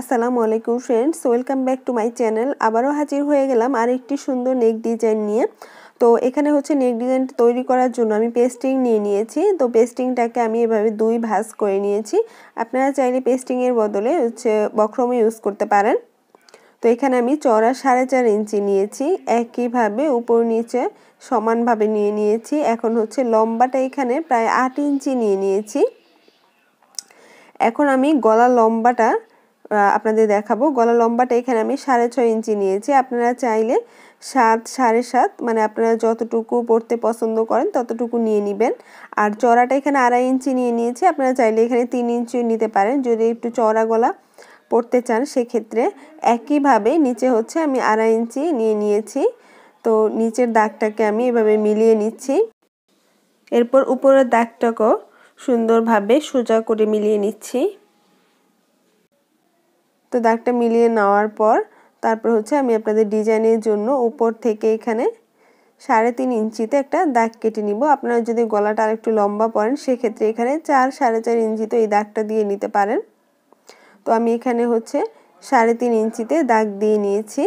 আসসালামু আলাইকুম friends welcome back to my channel আবারও হাজির হয়ে গেলাম আরেকটি সুন্দর নেক ডিজাইন নিয়ে তো এখানে হচ্ছে নেক ডিজাইনটা তৈরি করার জন্য আমি পেস্টিং নিয়ে নিয়েছি তো পেস্টিংটাকে আমি এভাবে দুই ভাস করে নিয়েছি আপনারা চাইলে পেস্টিংয়ের বদলে হচ্ছে বক্রম ইউজ করতে পারেন তো এখানে আমি চড়া সাড়ে চার ইঞ্চি নিয়েছি একইভাবে উপর নিচে সমানভাবে নিয়ে নিয়েছি এখন হচ্ছে লম্বাটা এখানে প্রায় আট ইঞ্চি নিয়ে নিয়েছি এখন আমি গলা লম্বাটা আপনাদের দেখাবো গলা লম্বাটা এখানে আমি সাড়ে ছয় ইঞ্চি নিয়েছি আপনারা চাইলে সাত সাড়ে সাত মানে আপনারা যতটুকু পড়তে পছন্দ করেন ততটুকু নিয়ে নেবেন আর চড়াটা এখানে আড়াই ইঞ্চি নিয়ে নিয়েছি আপনারা চাইলে এখানে তিন ইঞ্চিও নিতে পারেন যদি একটু চড়া গলা পড়তে চান সেক্ষেত্রে একইভাবে নিচে হচ্ছে আমি আড়াই ইঞ্চি নিয়ে নিয়েছি তো নিচের দাগটাকে আমি এভাবে মিলিয়ে নিচ্ছি এরপর উপরের দাগটাকেও সুন্দরভাবে সোজা করে মিলিয়ে নিচ্ছি তো দাগটা মিলিয়ে নেওয়ার পর তারপর হচ্ছে আমি আপনাদের ডিজাইনের জন্য উপর থেকে এখানে সাড়ে তিন ইঞ্চিতে একটা দাগ কেটে নিব আপনারা যদি গলাটা আরেকটু লম্বা পড়েন সেক্ষেত্রে এখানে চার সাড়ে চার ইঞ্চিতে এই দাগটা দিয়ে নিতে পারেন তো আমি এখানে হচ্ছে সাড়ে তিন ইঞ্চিতে দাগ দিয়ে নিয়েছি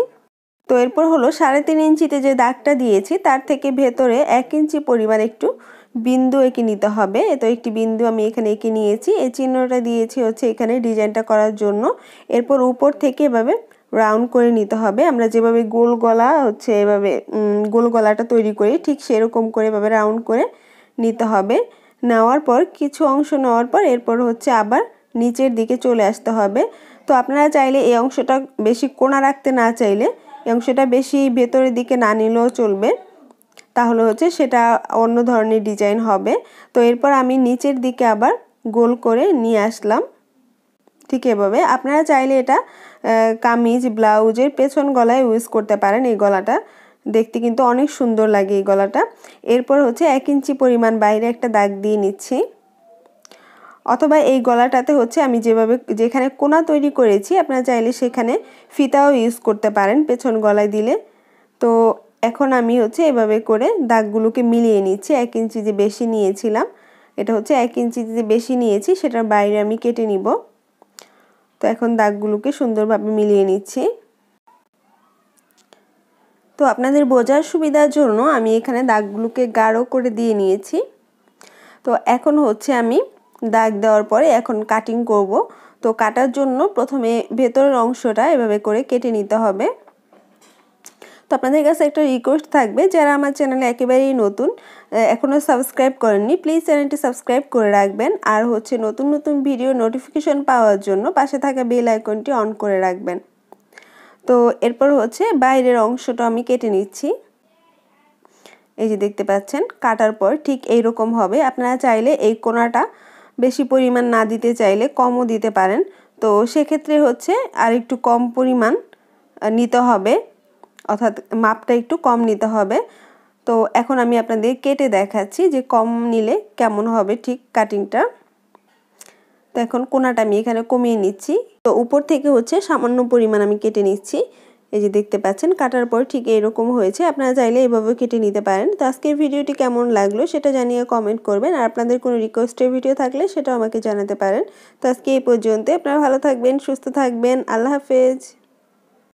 তো এরপর হলো সাড়ে তিন ইঞ্চিতে যে দাগটা দিয়েছি তার থেকে ভেতরে এক ইঞ্চি পরিমাণ একটু বিন্দু এঁকে নিতে হবে তো একটি বিন্দু আমি এখানে এঁকে নিয়েছি এই চিহ্নটা দিয়েছি হচ্ছে এখানে ডিজাইনটা করার জন্য এরপর উপর থেকে এভাবে রাউন্ড করে নিতে হবে আমরা যেভাবে গোল গলা হচ্ছে এভাবে গোল গলাটা তৈরি করি ঠিক সেরকম করে এভাবে রাউন্ড করে নিতে হবে নেওয়ার পর কিছু অংশ নেওয়ার পর এরপর হচ্ছে আবার নিচের দিকে চলে আসতে হবে তো আপনারা চাইলে এই অংশটা বেশি কোণা রাখতে না চাইলে অংশটা বেশি ভেতরের দিকে না নিলেও চলবে তাহলে হচ্ছে সেটা অন্য ধরনের ডিজাইন হবে তো এরপর আমি নিচের দিকে আবার গোল করে নিয়ে আসলাম ঠিক এভাবে আপনারা চাইলে এটা কামিজ ব্লাউজের পেছন গলায় ইউজ করতে পারেন এই গলাটা দেখতে কিন্তু অনেক সুন্দর লাগে এই গলাটা এরপর হচ্ছে এক ইঞ্চি পরিমাণ বাইরে একটা দাগ দিয়ে নিচ্ছি অথবা এই গলাটাতে হচ্ছে আমি যেভাবে যেখানে কোনা তৈরি করেছি আপনারা চাইলে সেখানে ফিতাও ইউজ করতে পারেন পেছন গলায় দিলে তো এখন আমি হচ্ছে এভাবে করে দাগগুলোকে মিলিয়ে নিচ্ছি এক ইঞ্চি যে বেশি নিয়েছিলাম এটা হচ্ছে এক ইঞ্চি যে বেশি নিয়েছি সেটার বাইরে আমি কেটে নিব তো এখন দাগগুলোকে সুন্দরভাবে মিলিয়ে নিচ্ছি তো আপনাদের বোঝার সুবিধার জন্য আমি এখানে দাগগুলোকে গাঢ় করে দিয়ে নিয়েছি তো এখন হচ্ছে আমি দাগ দেওয়ার পরে এখন কাটিং করব তো কাটার জন্য প্রথমে ভেতরের অংশটা এভাবে করে কেটে নিতে হবে তো আপনাদের কাছে একটা রিকোয়েস্ট থাকবে যারা আমার চ্যানেলে একেবারেই নতুন এখনও সাবস্ক্রাইব করেননি প্লিজ চ্যানেলটি সাবস্ক্রাইব করে রাখবেন আর হচ্ছে নতুন নতুন ভিডিও নোটিফিকেশন পাওয়ার জন্য পাশে থাকা বেল আইকনটি অন করে রাখবেন তো এরপর হচ্ছে বাইরের অংশটা আমি কেটে নিচ্ছি এই যে দেখতে পাচ্ছেন কাটার পর ঠিক এইরকম হবে আপনারা চাইলে এই কোনাটা বেশি পরিমাণ না দিতে চাইলে কমও দিতে পারেন তো সেক্ষেত্রে হচ্ছে আর একটু কম পরিমাণ নিতে হবে অর্থাৎ মাপটা একটু কম নিতে হবে তো এখন আমি আপনাদের কেটে দেখাচ্ছি যে কম নিলে কেমন হবে ঠিক কাটিংটা তো এখন কোনাটা আমি এখানে কমিয়ে নিচ্ছি তো উপর থেকে হচ্ছে সামান্য পরিমাণ আমি কেটে নিচ্ছি এই যে দেখতে পাচ্ছেন কাটার পর ঠিক এরকম হয়েছে আপনারা চাইলে এভাবে কেটে নিতে পারেন তো আজকের ভিডিওটি কেমন লাগলো সেটা জানিয়ে কমেন্ট করবেন আর আপনাদের কোনো রিকোয়েস্টের ভিডিও থাকলে সেটাও আমাকে জানাতে পারেন তো আজকে এই পর্যন্ত আপনারা ভালো থাকবেন সুস্থ থাকবেন আল্লাহ হাফেজ